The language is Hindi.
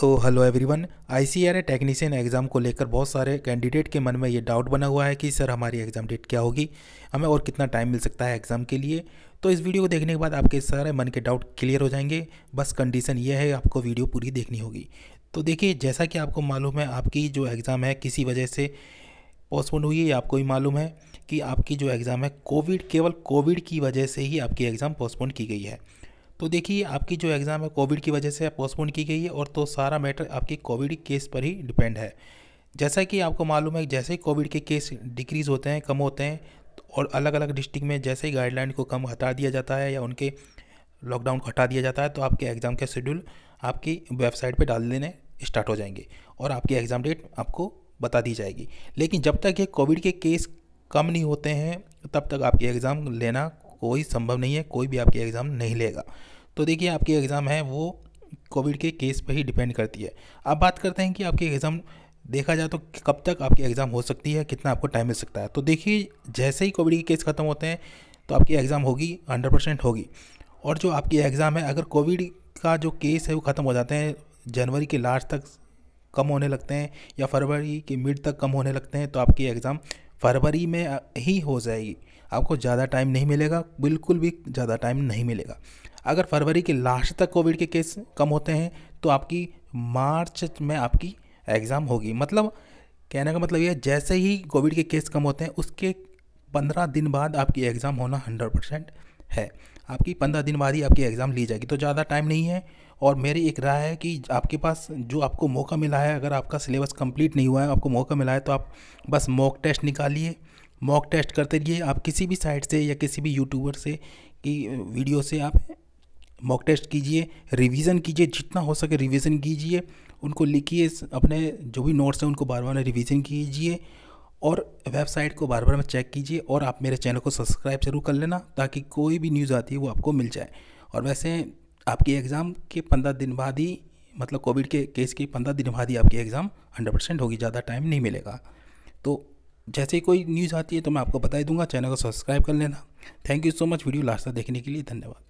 तो hello everyone ICRA technician exam को लेकर बहुत सारे कैंडिडेट के मन में ये डाउट बना हुआ है कि सर हमारी एग्ज़ाम डेट क्या होगी हमें और कितना टाइम मिल सकता है एग्ज़ाम के लिए तो इस वीडियो को देखने के बाद आपके सारे मन के डाउट क्लियर हो जाएंगे बस कंडीशन ये है आपको वीडियो पूरी देखनी होगी तो देखिए जैसा कि आपको मालूम है आपकी जो एग्ज़ाम है किसी वजह से पोस्टपोन हुई है आपको ही मालूम है कि आपकी जो एग्ज़ाम है कोविड केवल कोविड की वजह से ही आपकी एग्ज़ाम पोस्टपोन की गई है तो देखिए आपकी जो एग्ज़ाम है कोविड की वजह से पोस्टपोन की गई है और तो सारा मैटर आपके कोविड केस पर ही डिपेंड है जैसा कि आपको मालूम है जैसे ही कोविड के केस डिक्रीज़ होते हैं कम होते हैं और अलग अलग डिस्ट्रिक्ट में जैसे ही गाइडलाइन को कम हटा दिया जाता है या उनके लॉकडाउन को हटा दिया जाता है तो आपके एग्ज़ाम के शेड्यूल आपकी वेबसाइट पर डाल देने स्टार्ट हो जाएंगे और आपकी एग्ज़ाम डेट आपको बता दी जाएगी लेकिन जब तक ये कोविड के केस कम नहीं होते हैं तब तक आपके एग्ज़ाम लेना कोई संभव नहीं है कोई भी आपकी एग्ज़ाम नहीं लेगा तो देखिए आपकी एग्ज़ाम है वो कोविड के केस पर ही डिपेंड करती है अब बात करते हैं कि आपकी एग्ज़ाम देखा जाए तो कब तक आपकी एग्ज़ाम हो सकती है कितना आपको टाइम मिल सकता है तो देखिए जैसे ही कोविड के केस ख़त्म होते हैं तो आपकी एग्ज़ाम होगी हंड्रेड परसेंट होगी और जो आपकी एग्ज़ाम है अगर कोविड का जो केस है वो ख़त्म हो जाते हैं जनवरी के लास्ट तक कम होने लगते हैं या फरवरी के मिड तक कम होने लगते हैं तो आपकी एग्ज़ाम फरवरी में ही हो जाएगी आपको ज़्यादा टाइम नहीं मिलेगा बिल्कुल भी ज़्यादा टाइम नहीं मिलेगा अगर फरवरी के लास्ट तक कोविड के केस कम होते हैं तो आपकी मार्च में आपकी एग्ज़ाम होगी मतलब कहने का मतलब यह जैसे ही कोविड के केस कम होते हैं उसके पंद्रह दिन बाद आपकी एग्ज़ाम होना हंड्रेड परसेंट है आपकी पंद्रह दिन बाद ही आपकी एग्ज़ाम ली जाएगी तो ज़्यादा टाइम नहीं है और मेरी एक राय है कि आपके पास जो आपको मौका मिला है अगर आपका सिलेबस कंप्लीट नहीं हुआ है आपको मौका मिला है तो आप बस मॉक टेस्ट निकालिए मॉक टेस्ट करते रहिए आप किसी भी साइट से या किसी भी यूट्यूबर से की वीडियो से आप मॉक टेस्ट कीजिए रिवीजन कीजिए जितना हो सके रिवीजन कीजिए उनको लिखिए अपने जो भी नोट्स हैं उनको बार बार रिवीजन कीजिए और वेबसाइट को बार बार में चेक कीजिए और आप मेरे चैनल को सब्सक्राइब जरूर कर लेना ताकि कोई भी न्यूज़ आती है वो आपको मिल जाए और वैसे आपके एग्ज़ाम के पंद्रह दिन बाद ही मतलब कोविड के केस के पंद्रह दिन बाद ही आपकी एग्ज़ाम हंड्रेड परसेंट होगी ज़्यादा टाइम नहीं मिलेगा तो जैसे ही कोई न्यूज़ आती है तो मैं आपको बताई दूंगा चैनल को सब्सक्राइब कर लेना thank you so much video last तक देखने के लिए धन्यवाद